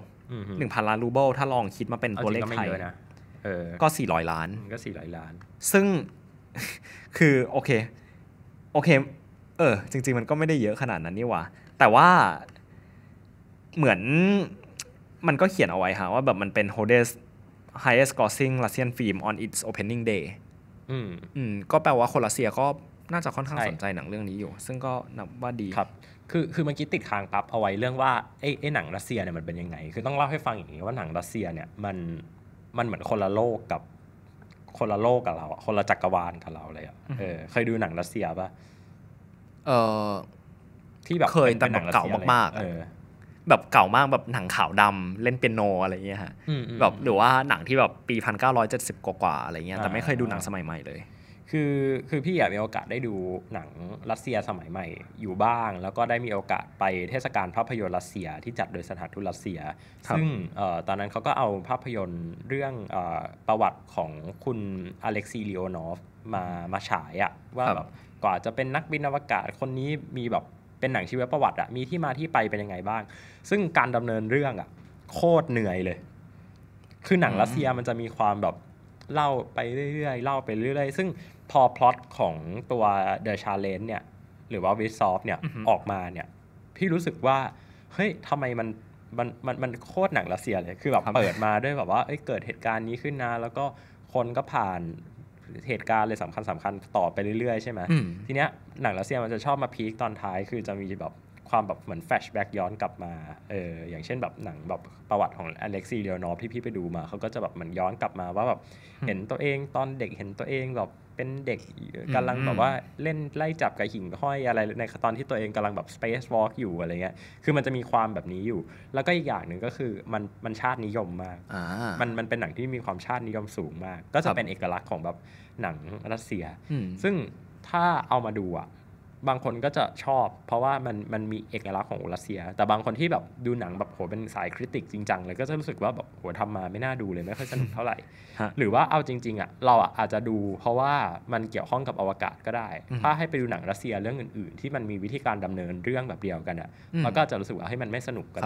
หนึ่งพันล้านรูเบิลถ้าลองคิดมาเป็นตัวเลขไทยก็สี่ร้อยล้าน ก็สี่ร้อยล้าน ซึ่งคือโอเค โอเค เออ จริง ๆ มันก็ไม่ได้เยอะขนาดนั้นนี่หว่า แต่ว่าเหมือนมันก็เขียนเอาไว้ค่ะว่าแบบมันเป็น h o l e s highest grossing Russian film on its opening day อืมอืมก็แปลว่าคนรัสเซียก็น่าจะค่อนข้างสนใจหนังเรื่องนี้อยู่ ซึ่งก็นับว่าดีครับ คือคือเมื่อกี้ติดค้างปั๊บเอาไว้เรื่องว่าไอ้ไอ้หนังรัสเซียเนี่ยมันเป็นยังไง คือต้องเล่าให้ฟังอย่างนี้ว่าหนังรัสเซียเนี่ย มันมันเหมือนคนละโลกกับคนละโลกกับเราคนละจักรวาลกับเราเลยอ่ะเออเคยดูหนังรัสเซียปะเออที่แบบเคยแต่หนังเก่ามากๆเออแบบเก่ามากแบบหนังขาวดำเล่นเปียโนอะไรเงี้ยฮะแบบหรือว่าหนังที่แบบปีพันเก้้ารอยเจ็ดสิบกว่าๆอะไรเงี้ยแต่ไม่เคยดูหนังสมัยใหม่เลย คือคือพี่อยากมีโอกาสได้ดูหนังรัสเซียสมัยใหม่อยู่บ้าง แล้วก็ได้มีโอกาสไปเทศกาลภาพยนตร์รัสเซียที่จัดโดยสถานทูตรัสเซียซึ่งออตอนนั้นเขาก็เอาภาพยนตร์เรื่องออประวัติของคุณอเล็กซีเลโอนอฟมามาฉายอะว่าแบบกว่าจะเป็นนักบินอวกาศคนนี้มีแบบเป็นหนังชีวประวัติอะมีที่มาที่ไปเป็นยังไงบ้าง ซึ่งการดำเนินเรื่องอะโคตรเหนื่อยเลย คือหนังรัสเซียมันจะมีความแบบ เล่าไปเรื่อยๆ เล่าไปเรื่อยๆ ซึ่งพอพล็อตของตัวเดอะชาเลนจ์เนี่ยหรือว่าวิซอฟเนี่ยออกมาเนี่ยพี่รู้สึกว่าเฮ้ยทำไมมันมันมันมันโคตรหนังรัสเซียเลย คือแบบเปิดมาด้วยแบบว่าเอ้ยเกิดเหตุการณ์นี้ขึ้นนะแล้วก็คนก็ผ่านเหตุการณ์เลยสำคัญสำคัญต่อไปเรื่อยๆ ใช่ไหมทีเนี้ยหนังรัสเซียมันจะชอบมาพีคตอนท้ายคือจะมีแบบความแบบเหมือนแฟชแบ็กย้อนกลับมา เออ อย่างเช่นแบบหนังแบบประวัติของอเล็กซีเรียนอฟที่พี่ไปดูมาเขาก็จะแบบเหมือนย้อนกลับมาว่าแบบเห็นตัวเองตอนเด็กเห็นตัวเองแบบเป็นเด็กกำลังแบบว่าเล่นไล่จับกับหิ่งห้อยอะไร ในตอนที่ตัวเองกำลังแบบ Space Walk อยู่อะไรเงี้ย คือมันจะมีความแบบนี้อยู่ แล้วก็อีกอย่างหนึ่งก็คือมันมันชาตินิยมมากมันมันเป็นหนังที่มีความชาตินิยมสูงมาก ก็จะเป็นเอกลักษณ์ของแบบหนังรัสเซีย ซึ่งถ้าเอามาดูอ่ะบางคนก็จะชอบเพราะว่ามันมันมีเอกลักษณ์ของรัสเซีย แต่บางคนที่แบบดูหนังแบบโหเป็นสายคริติกจริงจังเลยก็จะรู้สึกว่าแบบโหทำมาไม่น่าดูเลยไม่ค่อยสนุกเท่าไหร่หรือว่าเอาจริงๆอ่ะเราอ่ะอาจจะดู เพราะว่ามันเกี่ยวข้องกับอวกาศก็ได้ ถ้าให้ไปดูหนังรัสเซียเรื่องอื่น ๆที่มันมีวิธีการดำเนินเรื่องแบบเดียวกันอ่ะเราก็จะรู้สึกว่าให้มันไม่สนุกกัน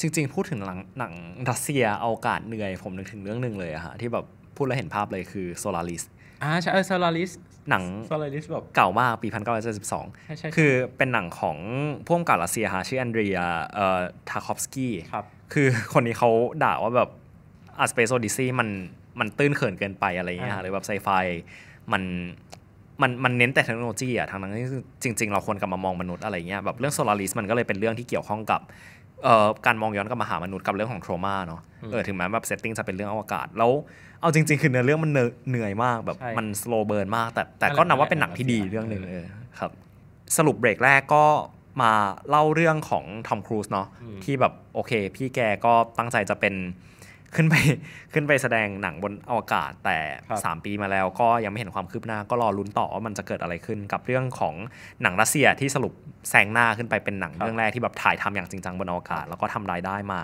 จริงๆ พูดถึงหนังรัสเซียอวกาศเหนื่อยผมนึกถึงเรื่องหนึ่งเลยอะฮะที่แบบพูดแล้วเห็นภาพเลยคือ Solaris อ่า ใช่เออ Solaris หนัง Solaris แบบเก่ามากปี 1972คือเป็นหนังของพ่วงกับรัสเซียฮะชื่อแอนเดรีย เอ่อทาคอฟสกี้ ครับ คือคนนี้เขาด่าว่าแบบอัสเปซโอดิซีมันมันตื้นเขินเกินไปอะไรเงี้ยหรือแบบไซไฟมันมันมันเน้นแต่เทคโนโลยีอะทางนั้นจริง ๆ เราควรกลับมามองมนุษย์อะไรเงี้ยแบบเรื่องโซลาริสมันก็เลยเป็นเรื่องที่เกี่ยวข้องกับการมองย้อนกลับมาหามนุษย์กับเรื่องของโทรมาเนาะเออถึงแม้แบบเซตติ้งจะเป็นเรื่องอวกาศแล้วเอาจริงๆ คือเนื้อเรื่องมันเหนื่อยมากแบบมันสโลเบิร์นมาก แต่แต่ก็นับว่าเป็นหนังที่ดีเรื่องหนึ่งเลยครับ สรุปเบรกแรกก็มาเล่าเรื่องของทอมครูซเนาะที่แบบโอเค พี่แกก็ตั้งใจจะเป็นขึ้นไปขึ้นไปแสดงหนังบนอวกาศ แต่ 3 ปีมาแล้วก็ยังไม่เห็นความคืบหน้าก็รอลุ้นต่อว่ามันจะเกิดอะไรขึ้น กับเรื่องของหนังรัสเซียที่สรุปแซงหน้าขึ้นไปเป็นหนังเรื่องแรกที่แบบถ่ายทำอย่างจริงจังบนอวกาศแล้วก็ทำรายได้มา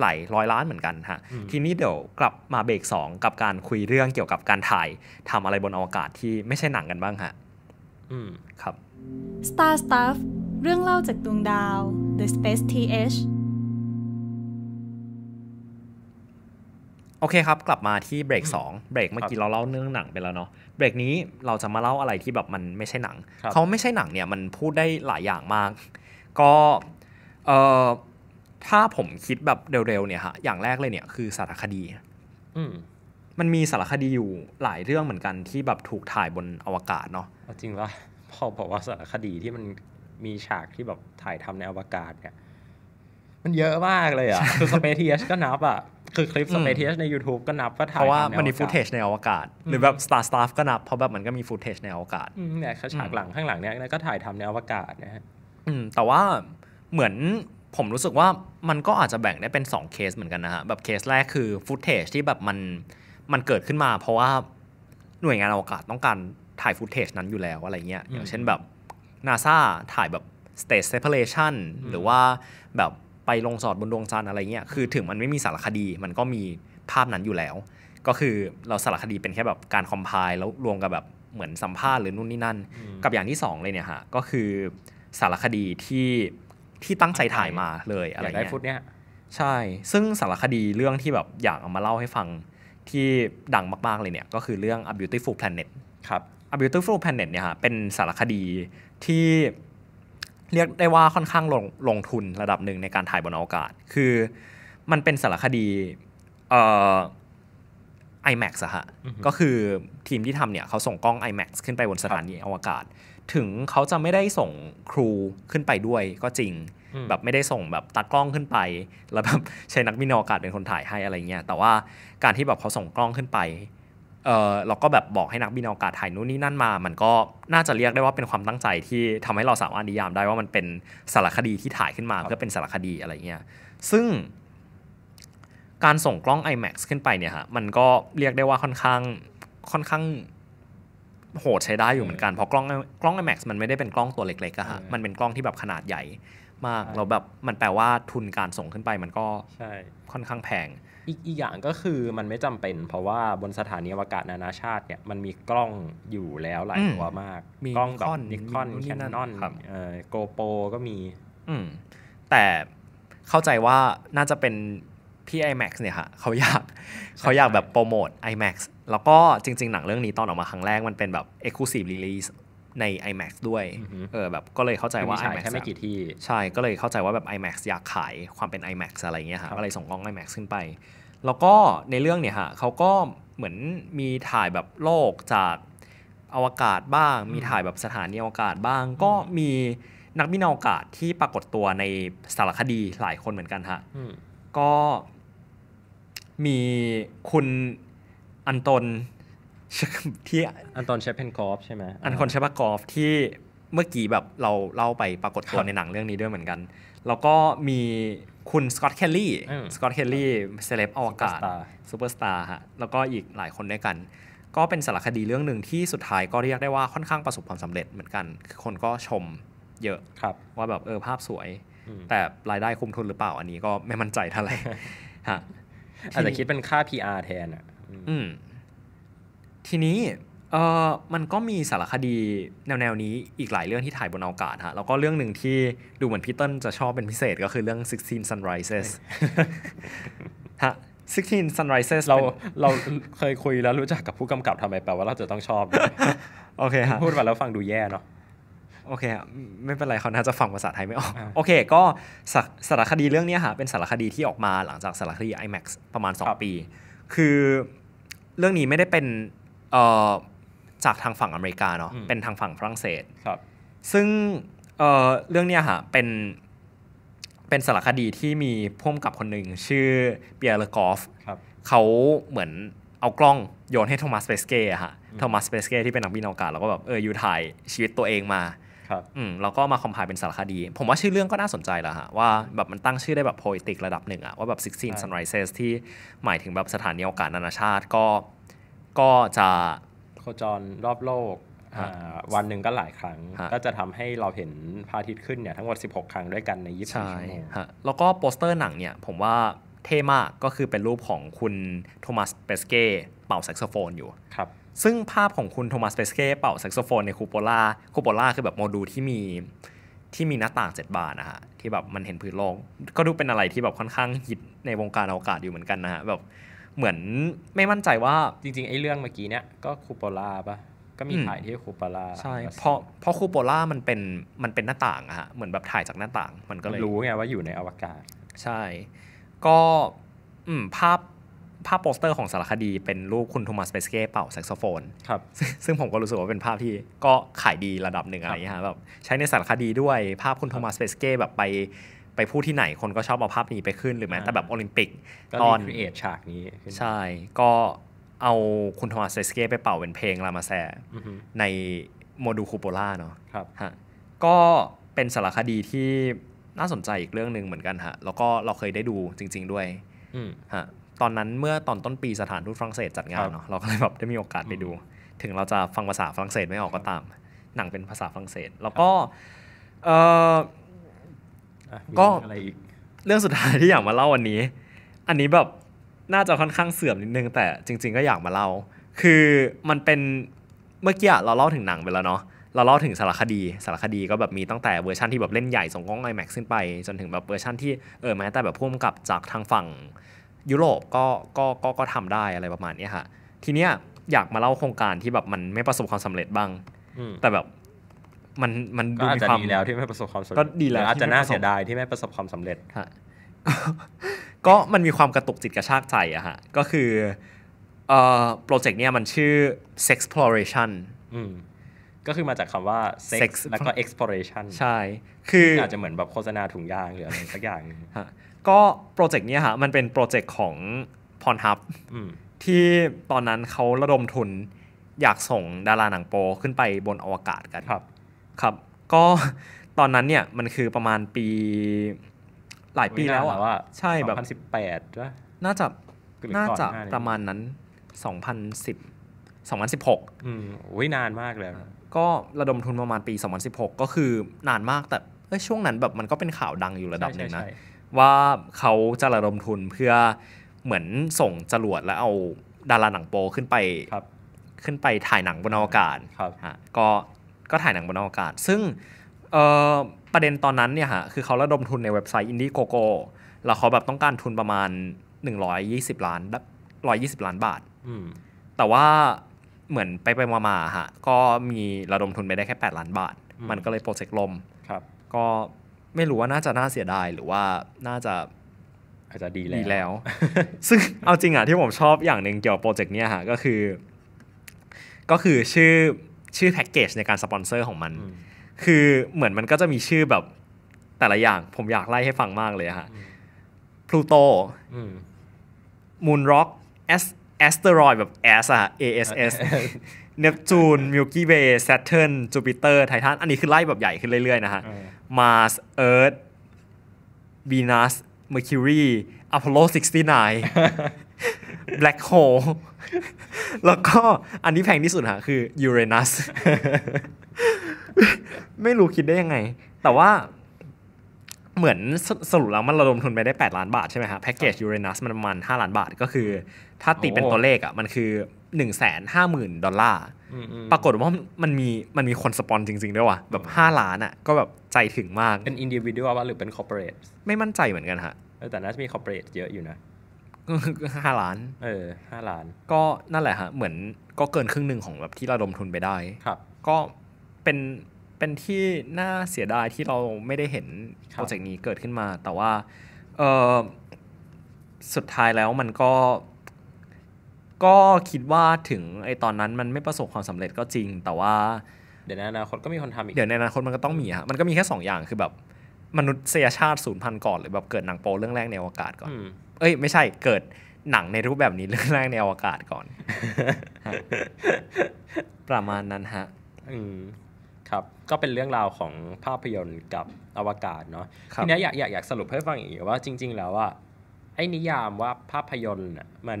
หลายร้อยล้านเหมือนกันฮะ ทีนี้เดี๋ยวกลับมาเบรกสองกับการคุยเรื่องเกี่ยวกับการถ่ายทำอะไรบนอวกาศที่ไม่ใช่หนังกันบ้างฮะ อืม ครับ Star Stuff เรื่องเล่าจากดวงดาว The Space TH โอเคครับ กลับมาที่เบรก2เบรกเมื่อกี้เราเล่าเรื่องหนังไปแล้วเนาะ เบรกนี้เราจะมาเล่าอะไรที่แบบมันไม่ใช่หนัง เขาไม่ใช่หนังเนี่ยมันพูดได้หลายอย่างมาก ก็เออถ้าผมคิดแบบเร็วๆเนี่ยฮะ อย่างแรกเลยเนี่ยคือสารคดีมันมีสารคดีอยู่หลายเรื่องเหมือนกันที่แบบถูกถ่ายบนอวกาศเนาะ จริงว่าพอบอกว่าสารคดีที่มันมีฉากที่แบบถ่ายทำในอวกาศเนี่ยมันเยอะมากเลยอ่ะ คือสเปเทียสก็นับอ่ะคือคลิปสเปเทียสใน YouTube ก็นับก็ถ่ายเพราะว่ามันมีฟูตเทจในอวกาศ หรือแบบ Star Stuff ก็นับ เพราะแบบมันก็มีฟูตเทจในอวกาศเนี่ย ฉากหลังข้างหลังเนี่ยก็ถ่ายทำในอวกาศนะฮะแต่ว่าเหมือนผมรู้สึกว่ามันก็อาจจะแบ่งได้เป็น 2 เคสเหมือนกันนะฮะแบบเคสแรกคือฟุตเทจที่แบบมันมันเกิดขึ้นมา เพราะว่าหน่วยงานอวกาศต้องการถ่ายฟุตเทจนั้นอยู่แล้วอะไรเงี้ย อย่างเช่นแบบนาซาถ่ายแบบ s p a c e separation หรือว่าแบบไปลงสอดบนดวงจันทร์อะไรเงี้ย คือถึงมันไม่มีสารคดีมันก็มีภาพนั้นอยู่แล้ว ก็คือเราสารคดีเป็นแค่แบบการคอมไพล์แล้วรวมกับแบบเหมือนสัมภาษณ์หรือนู่นนี่นั่นกับอย่างที่ 2 เลยเนี่ยฮะก็คือสารคดีที่ที่ตั้งใจถ่ายมาเลยอะไรเงี้ยได้ฟุตเนี้ยใช่ ซึ่งสารคดีเรื่องที่แบบอยากเอามาเล่าให้ฟังที่ดังมาก ๆ เลยเนี่ยก็คือเรื่อง A Beautiful Planet ครับ A Beautiful Planet เนี่ยฮะเป็นสารคดีที่เรียกได้ว่าค่อนข้างลงลงทุนระดับหนึ่งในการถ่ายบนอวกาศ คือมันเป็นสารคดีเอ่อ IMAX อะฮะ ก็คือทีมที่ทำเนี่ยเขาส่งกล้อง IMAX ขึ้นไปบนสถานีอวกาศถึงเขาจะไม่ได้ส่งครูขึ้นไปด้วยก็จริง แบบไม่ได้ส่งแบบตากล้องขึ้นไป แล้วแบบใช้นักบินอวกาศเป็นคนถ่ายให้อะไรเงี้ยแต่ว่าการที่แบบเขาส่งกล้องขึ้นไป เออเราก็แบบบอกให้นักบินอวกาศถ่ายนู่นนี่นั่นมามันก็น่าจะเรียกได้ว่าเป็นความตั้งใจที่ทำให้เราสามารถนิยามได้ว่ามันเป็นสารคดีที่ถ่ายขึ้นมาเพื่อเป็นสารคดีอะไรเงี้ยซึ่งการส่งกล้อง IMAX ขึ้นไปเนี่ยฮะมันก็เรียกได้ว่าค่อนข้างค่อนข้างโหดใช้ได้อยู่เหมือนกันเพราะกล้องกล้อง IMAX มันไม่ได้เป็นกล้องตัวเล็กๆอะฮะมันเป็นกล้องที่แบบขนาดใหญ่มากเราแบบมันแปลว่าทุนการส่งขึ้นไปมันก็ค่อนข้างแพง อีกอีกอย่างก็คือมันไม่จำเป็น เพราะว่าบนสถานีอวกาศนานาชาติเนี่ยมันมีกล้องอยู่แล้วหลายตัวมากมกล้องแบบนิคอนแคนนอนโกโปก็มี อืแต่เข้าใจว่าน่าจะเป็นพี่ IMAX เนี่ยฮะเขาอยากเขาอยากแบบโปรโมท IMAX แล้วก็จริงๆ หนังเรื่องนี้ตอนออกมาครั้งแรกมันเป็นแบบ Exclusive Release ใน IMAX ด้วย เออ แบบ ก็เลยเข้าใจว่า IMAX แค่ไม่กี่ที่ใช่ก็เลยเข้าใจว่าแบบ IMAX อยากขายความเป็น IMAX อะไรเงี้ยฮะก็เลยส่งกล้อง IMAX ขึ้นไป แล้วก็ในเรื่องเนี่ยฮะเขาก็เหมือนมีถ่ายแบบโลกจากอวกาศบ้าง มีถ่ายแบบสถานีอวกาศบ้างก็มีนักบินอวกาศที่ปรากฏตัวในสารคดีหลายคนเหมือนกันฮะก็มีคุณอันตนที่อันตนเชฟเพนกอฟใช่ไหมอันคนเชฟกอฟที่เมื่อกี้แบบเราเล่าไปปรากฏตัวในหนังเรื่องนี้ด้วยเหมือนกัน แล้วก็มีคุณสกอตเคลลี่สกอตเคลลี่เซเลบอวกาศซูเปอร์สตาร์ฮะแล้วก็อีกหลายคนด้วยกัน ก็เป็นสารคดีเรื่องหนึ่งที่สุดท้ายก็เรียกได้ว่าค่อนข้างประสบความสำเร็จเหมือนกันคือคนก็ชมเยอะว่าแบบเออภาพสวย แต่รายได้คุ้มทุนหรือเปล่าอันนี้ก็ไม่มั่นใจเท่าไหร่ฮะอาจจะคิดเป็นค่า PR แทนอ่ะทีนี้เออมันก็มีสารคดีแนวแนวนี้อีกหลายเรื่องที่ถ่ายบนอวกาศฮะแล้วก็เรื่องหนึ่งที่ดูเหมือนพี่เติ้ลจะชอบเป็นพิเศษก็คือเรื่อง 16 Sunrises ฮะ16 Sunrises เราเราเคยคุยแล้วรู้จักกับผู้กำกับทำไมแปลว่าเราจะต้องชอบโอเคฮะพูดมาแล้วฟังดูแย่เนาะโอเคไม่เป็นไรเขาน่าจะฟังภาษาไทยไม่ออกโอเคก็สารคดีเรื่องนี้ค่ะเป็นสารคดีที่ออกมาหลังจากสารคดี IMAX ประมาณ 2 ปี คือเรื่องนี้ไม่ได้เป็นจากทางฝั่งอเมริกาเนาะเป็นทางฝั่งฝรั่งเศสครับ ซึ่งเเรื่องนี้ค่ะเป็นเป็นสารคดีที่มีพ่วมกับคนหนึ่งชื่อเปียร์เลกอฟเขาเหมือนเอากล้องโยนให้โทมัสเปสเก้อะฮะโทมัสเปสเก้ที่เป็นนักบินอวกาศแล้วก็แบบเอออยู่ถ่ายชีวิตตัวเองมาอืมเราก็มาคอมไพล์เป็นสารคดี ผมว่าชื่อเรื่องก็น่าสนใจแล้วฮะ ว่าแบบมันตั้งชื่อได้แบบโพลิติกระดับหนึ่งอะว่าแบบ16 sunrises ที่หมายถึงแบบสถานีอวกาศนานาชาติ ก็ ก็จะ โคจรรอบโลกวันหนึ่งก็หลายครั้ง ก็จะทำให้เราเห็นพระอาทิตย์ขึ้นเนี่ยทั้งหมด16 ครั้งด้วยกันใน24ชั่วโมงแล้วก็โปสเตอร์หนังเนี่ย ผมว่าเท่มากก็คือเป็นรูปของคุณโทมัส เปสเก้เป่าแซกโซโฟนอยู่ ครับซึ่งภาพของคุณโทมัสเปสเก้เป่าแซกโซโฟนในคูโปล่าคูโปล่าคือแบบโมดูลที่มี ที่มีหน้าต่างเจ็ดบานนะฮะ ที่แบบมันเห็นพื้นโลก ก็ดูเป็นอะไรที่แบบค่อนข้างหิตในวงการอวกาศอยู่เหมือนกันนะฮะแบบเหมือนไม่มั่นใจว่าจริง ๆ ไอ้เรื่องเมื่อกี้เนี้ยก็คูโปล่าปะก็มีถ่ายที่คูโปล่าใช่ เพราะเพราะคูโปล่ามันเป็นมันเป็นหน้าต่างอะฮะเหมือนแบบถ่ายจากหน้าต่าง มันก็เลยรู้ไงว่าอยู่ในอวกาศใช่ ก็ภาพภาพโปสเตอร์ของสารคดี เป็นรูปคุณโทมัสเปสเก้เป่าแซกโซโฟน ครับ ซึ่งผมก็รู้สึกว่าเป็นภาพที่ก็ขายดีระดับหนึ่งอะไรเงี้ยแบบใช้ในสารคดีด้วยภาพคุณโทมัสเปสเก้แบบไปไปพูดที่ไหนคนก็ชอบเอาภาพนี้ไปขึ้นหรือแม้แต่แบบโอลิมปิกตอนรเอทฉากนี้ ใช่ ก็เอาคุณโทมัสเปสเก้ไปเป่าเป็นเพลงรามาแซในโมดูคูโปล่าเนาะ ครับ ฮะ ก็เป็นสารคดีที่น่าสนใจอีกเรื่องหนึ่งเหมือนกันฮะ แล้วก็เราเคยได้ดูจริง ๆ ด้วยฮะตอนนั้นเมื่อตอนต้นปีสถานทูตฝรั่งเศสจัดงานเนาะเราก็เลยแบบได้มีโอกาสไปดู ถึงเราจะฟังภาษาฝรั่งเศสไม่ออกก็ตาม หนังเป็นภาษาฝรั่งเศส แล้วก็เออก็เรื่องสุดท้ายที่อยากมาเล่าวันนี้ อันนี้แบบน่าจะค่อนข้างเสื่อมนิดนึงแต่จริง ๆ ก็อยากมาเล่าคือมันเป็นเมื่อกี้เราเล่าถึงหนังไปแล้วเนาะ เราเล่าถึงสารคดี สารคดีก็แบบมีตั้งแต่เวอร์ชันที่แบบเล่นใหญ่ส่งกล้องไอแม็กซ์ขึ้นไป จนถึงแบบเวอร์ชันที่เออแม้แต่แบบพ่มกับจากทางฝั่งยุโรปก็ก็ก็ก็ทำได้อะไรประมาณนี้ค่ะทีเนี้ยอยากมาเล่าโครงการที่แบบมันไม่ประสบความสำเร็จบ้างแต่แบบมันมันก็ดูอาจมีจะความดีแล้วที่ไม่ประสบความสำเร็จ ก็ดีแล้ว อาจจะน่าเสียดายที่ไม่ประสบความสำเร็จฮะก็มันมีความกระตุกจิตกระชากใจอะฮะก็คือเอ่อโปรเจกต์เนี้ยมันชื่อ sexploration อืม ก็คือมาจากคำว่า sex Sex แล้วก็ exploration ใช่คืออาจจะเหมือนแบบโฆษณาถุงยางหรืออะไรสักอย่างงฮะก็โปรเจกต์นี้ฮะมันเป็นโปรเจกต์ของพรทับที่ตอนนั้นเขาระดมทุนอยากส่งดาราหนังโปขึ้นไปบนอวกาศกันครับ ครับ ก็ตอนนั้นเนี่ยมันคือประมาณปีหลายปีแล้วอะใช่แบบ2018ด้วน่าจะน่าจะประมาณนั้น 2010 2016อืมโอ้ยนานมากเลย ก็ระดมทุนประมาณปี 2016 ก็คือนานมากแต่ช่วงนั้นแบบมันก็เป็นข่าวดังอยู่ระดับหนึ่งนะว่าเขาจะระดมทุนเพื่อเหมือนส่งจรวดแล้วเอาดาราหนังโปขึ้นไปขึ้นไปถ่ายหนังบนอวกาศฮะก็ก็ถ่ายหนังบนอวกาศ ซึ่งประเด็นตอนนั้นเนี่ยฮะคือเขาระดมทุนในเว็บไซต์ Indiegogo แล้วเขาแบบต้องการทุนประมาณ120 ล้าน120 ล้านบาท แต่ว่าเหมือนไปไปมาๆฮะก็มีระดมทุนไปได้แค่ 8 ล้านบาท มันก็เลยโปรเจกต์ลมก็ไม่รู้ว่าน่าจะน่าเสียดาย หรือว่าน่าจะอาจจะดีแล้วลวซึ่งเอาจริงอะที่ผมชอบอย่างหนึ่งเกี่ยวกับโปรเจกต์เนี้ยฮะก็คือ ก็คือชื่อชื่อแพ็กเกจในการสปอนเซอร์ของมัน คือเหมือนมันก็จะมีชื่อแบบแต่ละอย่างผมอยากไล่ให้ฟังมากเลยฮะพลูโตมูนร็อกแอสแอสเตอรอยแบบแอสอะ ASS เนปจูน มิลกี้เวยแซตเทิร์นจูปิเตอร์ ไททันอันนี้คือไล่แบบใหญ่ขึ้นเรื่อยๆนะฮะมาร์สเอิร์ธวีนัสเมอร์คิวรีอพอลโล69แบล็คโฮลแล้วก็อันนี้แพงที่สุดฮะ คือยูเรนัสไม่รู้คิดได้ยังไง แต่ว่าเหมือนสสรุปแล้วมันระดมทุนไปได้ 8 ล้านบาทใช่ไหมฮะแพ็กเกจยูเรนัสมันประมาณ5ล้านบาทก็คือ ถ้าติดเป็นตัวเลขอ่ะมันคือหนึ่งแสนห้าหมื่นดอลลาร์ ปรากฏว่ามันมีมันมีคนสปอนจริงๆด้วยว่ะแบบห้าล้านอ่ะ ก็แบบใจถึงมาก เป็นอินดิวิเดียลว่าหรือเป็นคอร์เปอเรทไม่มั่นใจเหมือนกันฮะ แต่น่าจะมีคอร์เปอเรทเยอะอยู่นะห้าล้าน เออห้าล้าน ก็นั่นแหละฮะเหมือนก็เกินครึ่งหนึ่งของแบบที่ระดมทุนไปได้ครับ ก็เป็นเป็นที่น่าเสียดายที่เราไม่ได้เห็น โปรเจกต์นี้เกิดขึ้นมา แต่ว่าเออสุดท้ายแล้วมันก็ก็คิดว่าถึงไอตอนนั้นมันไม่ประสบความสำเร็จก็จริง แต่ว่า เดี๋ยวในอนาคตก็มีคนทำอีกเดี๋ยวในอนาคตมันก็ต้องมีฮะมันก็มีแค่2อย่างคือแบบมนุษยชาติศูนย์พันก่อนหรือแบบเกิดหนังโปเรื่องแรกในอวกาศก่อนเอ้ยไม่ใช่เกิดหนังในรูปแบบนี้เรื่องแรกในอวกาศก่อน ประมาณนั้นฮะอืมครับ ก็เป็นเรื่องราวของภาพยนตร์กับอวกาศเนาะทีนี้อยากอยากอยากสรุปให้ฟังอีกว่า จริง ๆแล้วว่าไอ้นิยามว่าภาพยนตร์มัน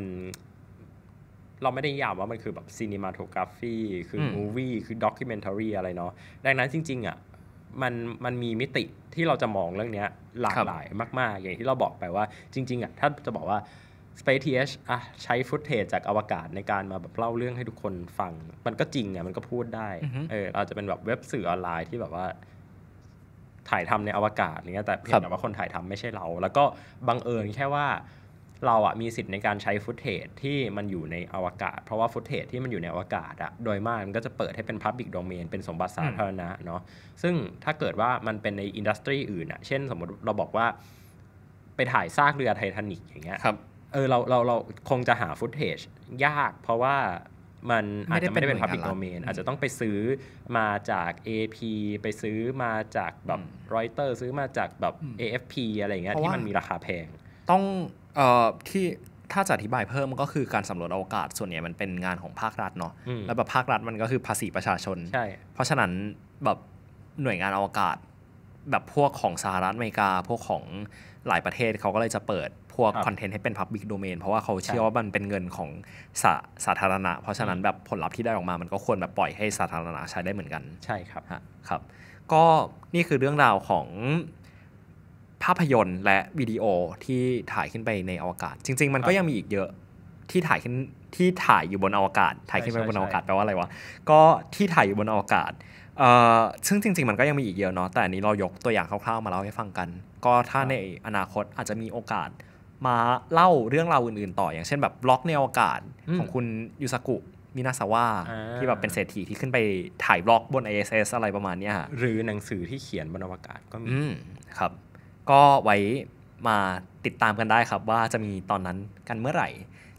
เราไม่ได้ยาวว่ามันคือแบบซีนิมาโทกราฟีคือมูวี่คือด็อกิเมนทารีอะไรเนาะดังนั้นจริง ๆอ่ะมันมันมีมิติที่เราจะมองเรื่องนี้หลากหลายมากๆ อย่างที่เราบอกไปว่า จริง ๆอ่ะถ้าจะบอกว่า Space TH อ่ะใช้ฟุตเทจจากอวกาศในการมาแบบเล่าเรื่องให้ทุกคนฟัง มันก็จริงอ่ะมันก็พูดได้ เอออาจจะเป็นแบบเว็บสื่อออนไลน์ที่แบบว่าถ่ายทำในอวกาศเนี้ยแต่เพียงแต่ว่าคนถ่ายทำไม่ใช่เรา แล้วก็บังเอิญแค่ว่าเราอะมีสิทธิ์ในการใช้ฟุตเทจที่มันอยู่ในอวกาศ เพราะว่าฟุตเทจที่มันอยู่ในอวกาศอะโดยมากมันก็จะเปิดให้เป็นพับบิคโดเมนเป็นสมบัติสาธารณะเนาะซึ่งถ้าเกิดว่ามันเป็นในอินดัสทรีอื่นอะเช่นสมมติเราบอกว่า ไปถ่ายซากเรือไททานิกอย่างเงี้ยเออเราเราเราคงจะหาฟุตเทจยากเพราะว่ามันอาจจะไม่ได้เป็นพับบิ c โดเมนอาจจะต้องไปซื้อมาจาก AP ไปซื้อมาจากแบบรอยเตอร์ ซื้อมาจากแบบ AFP อะไรเงี้ยที่มันมีราคาแพงต้องเอ่อที่ถ้าจะอธิบายเพิ่มก็คือการสำรวจอวกาศส่วนใหญ่มันเป็นงานของภาครัฐเนาะแล้วแบบภาครัฐมันก็คือภาษีประชาชนใช่เพราะฉะนั้นแบบหน่วยงานอวกาศแบบพวกของสหรัฐอเมริกาพวกของหลายประเทศเขาก็เลยจะเปิดพวกครอนเทนต์ให้เป็นพับบิคโดเมนเพราะว่าเขาเชื่อว่ามันเป็นเงินของสาสาธารณะ เพราะฉะนั้นแบบผลลัพธ์ที่ได้ออกมามันก็ควรแบบปล่อยให้สาธารณะใช้ได้เหมือนกันใช่ครับครับ ก็นี่คือเรื่องราวของภาพยนตร์และวิดีโอที่ถ่ายขึ้นไปในอวกาศ จริงๆมันก็ยังมีอีกเยอะที่ถ่ายขึ้นที่ถ่ายอยู่บนอวกาศ ถ่ายขึ้นไปบนอวกาศแปลว่าอะไรวะก็ที่ถ่ายอยู่บนอวกาศเอ่อซึ่งจริงๆ มันก็ยังมีอีกเยอะเนาะแต่อันนี้เรายกตัวอย่างคร่าวๆมาเล่าให้ฟังกัน ก็ถ้าในอนาคตอาจจะมีโอกาส มาเล่าเรื่องราวอื่นๆต่ออย่างเช่นแบบบล็อกในอวกาศของคุณยูสกุมินาซาวะที่แบบเป็นเศรษฐีที่ขึ้นไปถ่ายบล็อกบน ISS อะไรประมาณนี้ะหรือหนังสือที่เขียนบนอวกาศก็มีครับก็ไว้มาติดตามกันได้ครับ ว่าจะมีตอนนั้นกันเมื่อไหร่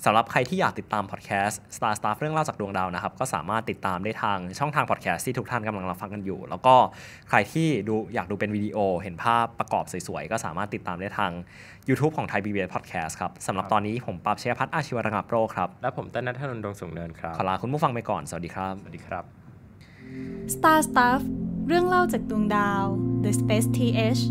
สำหรับใครที่อยากติดตามพอดแคสต์ Star Stuff เรื่องเล่าจากดวงดาวนะครับก็สามารถติดตามได้ทางช่องทางพอดแคสต์ที่ทุกท่านกำลังรับฟังกันอยู่ แล้วก็ใครที่ดูอยากดูเป็นวิดีโอ เห็นภาพประกอบสวยๆ ก็สามารถติดตามได้ทาง YouTube ของไทยบีบีพอดแคสต์ครับสำหรับตอนนี้ผมปรับเชยพัฒน์อาชีวรังับโรครับและผมต้นนัทนนดงสูงเนินครับขอลาคุณผู้ฟังไปก่อนสวัสดีครับสวัสดีครับ Star Stuff เรื่องเล่าจากดวงดาว The Space TH